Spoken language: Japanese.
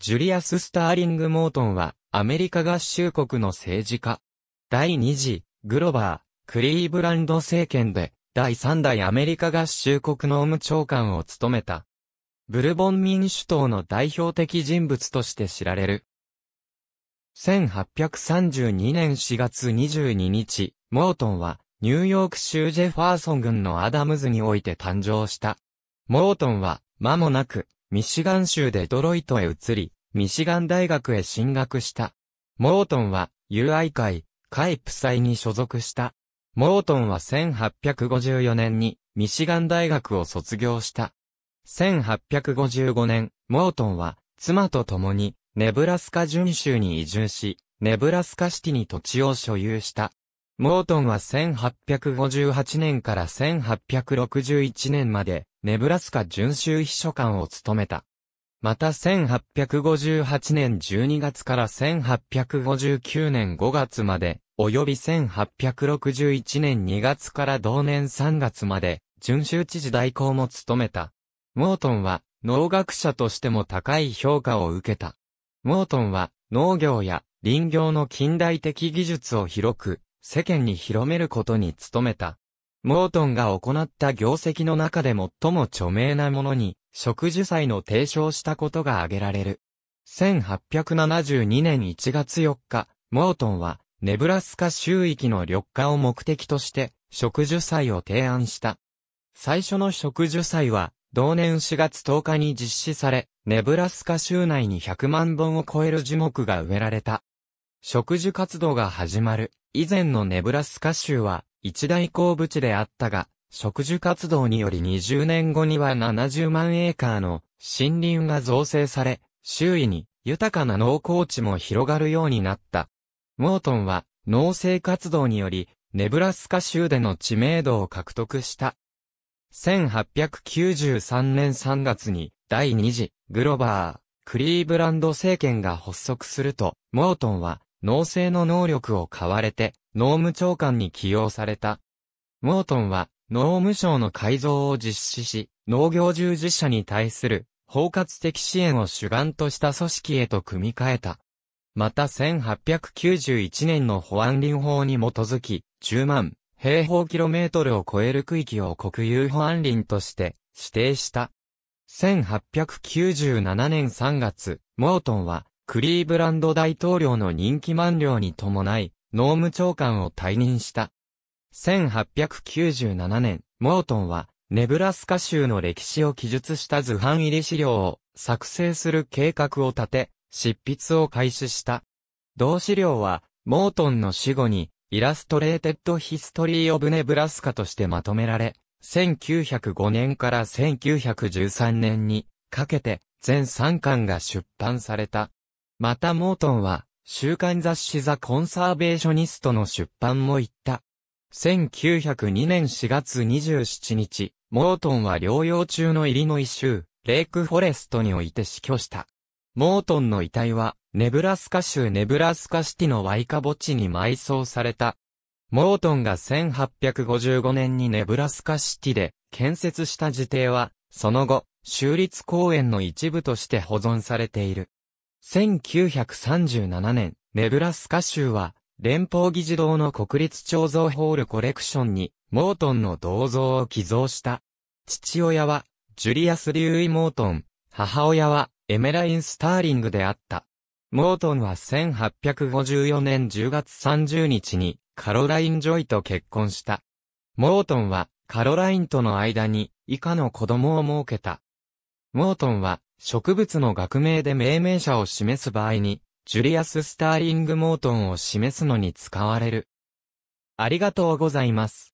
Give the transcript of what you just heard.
ジュリアス・スターリング・モートンは、アメリカ合衆国の政治家。第2次、グロバー、クリーブランド政権で、第3代アメリカ合衆国農務長官を務めた。ブルボン民主党の代表的人物として知られる。1832年4月22日、モートンは、ニューヨーク州ジェファーソン郡のアダムズにおいて誕生した。モートンは、間もなく、ミシガン州でドロイトへ移り、ミシガン大学へ進学した。モートンは、友愛会、イプ祭に所属した。モートンは1854年に、ミシガン大学を卒業した。1855年、モートンは、妻と共に、ネブラスカ準州に移住し、ネブラスカシティに土地を所有した。モートンは1858年から1861年まで、ネブラスカ巡州秘書官を務めた。また1858年12月から1859年5月まで、及び1861年2月から同年3月まで、巡州知事代行も務めた。モートンは、農学者としても高い評価を受けた。モートンは、農業や林業の近代的技術を広く、世間に広めることに努めた。モートンが行った業績の中で最も著名なものに、植樹祭の提唱したことが挙げられる。1872年1月4日、モートンは、ネブラスカ州域の緑化を目的として、植樹祭を提案した。最初の植樹祭は、同年4月10日に実施され、ネブラスカ州内に100万本を超える樹木が植えられた。植樹活動が始まる。以前のネブラスカ州は一大鉱物であったが、植樹活動により20年後には70万エーカーの森林が造成され、周囲に豊かな農耕地も広がるようになった。モートンは農政活動により、ネブラスカ州での知名度を獲得した。1893年3月に第2次グロバー、クリーブランド政権が発足すると、モートンは農政の能力を買われて、農務長官に起用された。モートンは、農務省の改造を実施し、農業従事者に対する包括的支援を主眼とした組織へと組み替えた。また1891年の保安林法に基づき、10万平方キロメートルを超える区域を国有保安林として指定した。1897年3月、モートンはクリーブランド大統領の任期満了に伴い、農務長官を退任した。1897年、モートンは、ネブラスカ州の歴史を記述した図版入り資料を作成する計画を立て、執筆を開始した。同資料は、モートンの死後に、イラストレーテッド・ヒストリー・オブ・ネブラスカとしてまとめられ、1905年から1913年にかけて全3巻が出版された。またモートンは、週刊雑誌ザ・コンサーベーショニストの出版も行った。1902年4月27日、モートンは療養中のイリノイ州、レイクフォレストにおいて死去した。モートンの遺体は、ネブラスカ州ネブラスカシティのワイカ墓地に埋葬された。モートンが1855年にネブラスカシティで建設した自邸は、その後、州立公園の一部として保存されている。1937年、ネブラスカ州は、連邦議事堂の国立彫像ホールコレクションに、モートンの銅像を寄贈した。父親は、ジュリアス・リューイ・モートン、母親は、エメライン・スターリングであった。モートンは1854年10月30日に、カロライン・ジョイと結婚した。モートンは、カロラインとの間に、以下の子供を設けた。モートンは、植物の学名で命名者を示す場合に、ジュリアス・スターリング・モートンを示すのに使われる。ありがとうございます。